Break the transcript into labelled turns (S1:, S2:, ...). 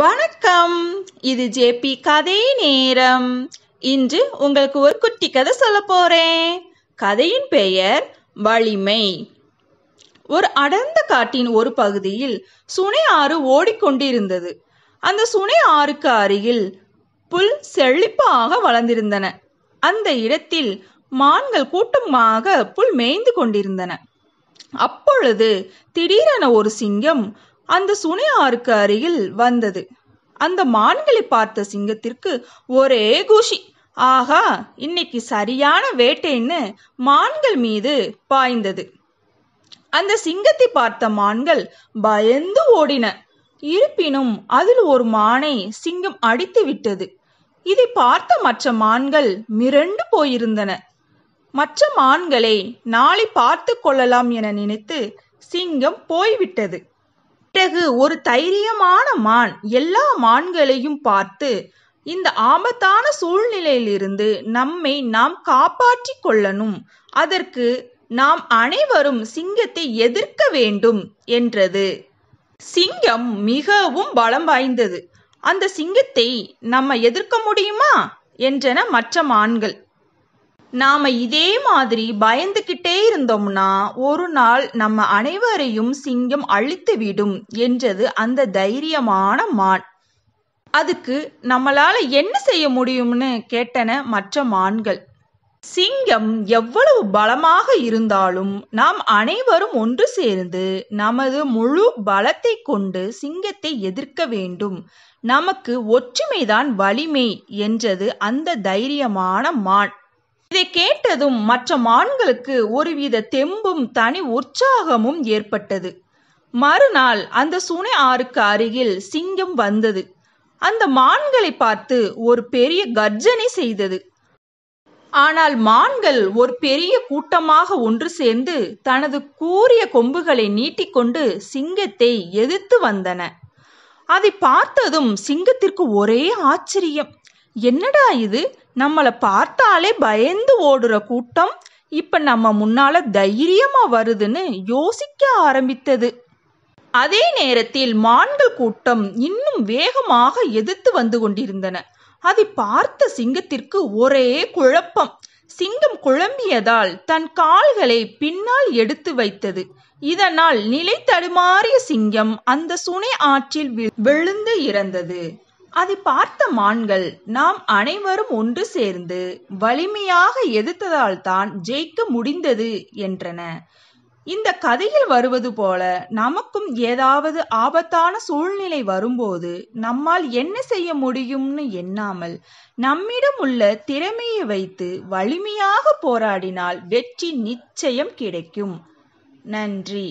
S1: வணக்கம் இது ஜேபி கதை நேரம் இன்று உங்களுக்கு ஒரு குட்டி கதை சொல்ல போறேன் கதையின் பெயர் வலிமை ஒரு அடர்ந்த காட்டின் ஒரு பகுதியில் சுனை ஆறு ஓடிக்கொண்டிருந்தது அந்த சுனை ஆறுக்கு அருகில் புல் செழிப்பாக வளர்ந்திருந்தன அந்த இடத்தில் மான்கள் கூட்டமாக புல் மேய்ந்து கொண்டிருந்தன அப்பொழுது திடீரென ஒரு சிங்கம் அந்த சுனையாருக்கு அருகில் வந்தது அந்த மான்களை பார்த்த சிங்கத்திற்கு ஒரே குஷி ஆகா இன்னைக்கு சரியான வேட்டைன்னு மான்கள் மீது பாய்ந்தது அந்த சிங்கத்தை பார்த்த மான்கள் பயந்து ஓடின இருப்பினும் அதில் ஒரு மானை சிங்கம் அடித்து விட்டது இதை பார்த்த மற்ற மான்கள் மிரண்டு போயிருந்தன மற்ற மான்களை நாளை பார்த்து கொள்ளலாம் என நினைத்து சிங்கம் போய்விட்டது பிறகு ஒரு தைரியமான மான் எல்லா மான்களையும் பார்த்து இந்த ஆபத்தான சூழ்நிலையிலிருந்து நம்மை நாம் காப்பாற்றிக் கொள்ளணும் அதற்கு நாம் அனைவரும் சிங்கத்தை எதிர்க்க வேண்டும் என்றது சிங்கம் மிகவும் பலம் வாய்ந்தது அந்த சிங்கத்தை நம்ம எதிர்க்க முடியுமா என்றன மற்ற மான்கள் நாம இதே மாதிரி பயந்துகிட்டே இருந்தோம்னா ஒரு நாள் நம்ம அனைவரையும் சிங்கம் அழித்து விடும் என்றது அந்த தைரியமான மான் அதுக்கு நம்மளால என்ன செய்ய முடியும்னு கேட்டன மற்ற மான்கள் சிங்கம் எவ்வளவு பலமாக இருந்தாலும் நாம் அனைவரும் ஒன்று சேர்ந்து நமது முழு பலத்தை கொண்டு சிங்கத்தை எதிர்க்க வேண்டும் நமக்கு ஒற்றுமைதான் வலிமை என்றது அந்த தைரியமான மான் இதை கேட்டதும் மற்ற மான்களுக்கு ஒருவித தெம்பும் தனி உற்சாகமும் ஏற்பட்டது மறுநாள் அந்த சுனை ஆறுக்கு அருகில் சிங்கம் வந்தது அந்த மான்களை பார்த்து ஒரு பெரிய கர்ஜனை செய்தது ஆனால் மான்கள் ஒரு பெரிய கூட்டமாக ஒன்று சேர்ந்து தனது கூரிய கொம்புகளை நீட்டிக்கொண்டு சிங்கத்தை எதிர்த்து வந்தன அதை பார்த்ததும் சிங்கத்திற்கு ஒரே ஆச்சரியம் என்னடா இது நம்மளை பார்த்தாலே பயந்து ஓடுற கூட்டம் இப்ப நம்ம முன்னால தைரியமா வருதுன்னு யோசிக்க ஆரம்பித்தது அதே நேரத்தில் மான்கள் கூட்டம் இன்னும் வேகமாக எதிர்த்து வந்து கொண்டிருந்தன அதை பார்த்த சிங்கத்திற்கு ஒரே குழப்பம் சிங்கம் குழம்பியதால் தன் கால்களை பின்னால் எடுத்து வைத்தது இதனால் நிலை தடுமாறிய சிங்கம் அந்த சுனை ஆற்றில் விழுந்து இறந்தது அதை பார்த்த மான்கள் நாம் அனைவரும் ஒன்று சேர்ந்து வலிமையாக எதிர்த்ததால்தான் ஜெயிக்க முடிந்தது என்றன இந்த கதையில் வருவது போல நமக்கும் ஏதாவது ஆபத்தான சூழ்நிலை வரும்போது நம்மால் என்ன செய்ய முடியும்னு எண்ணாமல் நம்மிடம் உள்ள திறமையை வைத்து வலிமையாக போராடினால் வெற்றி நிச்சயம் கிடைக்கும் நன்றி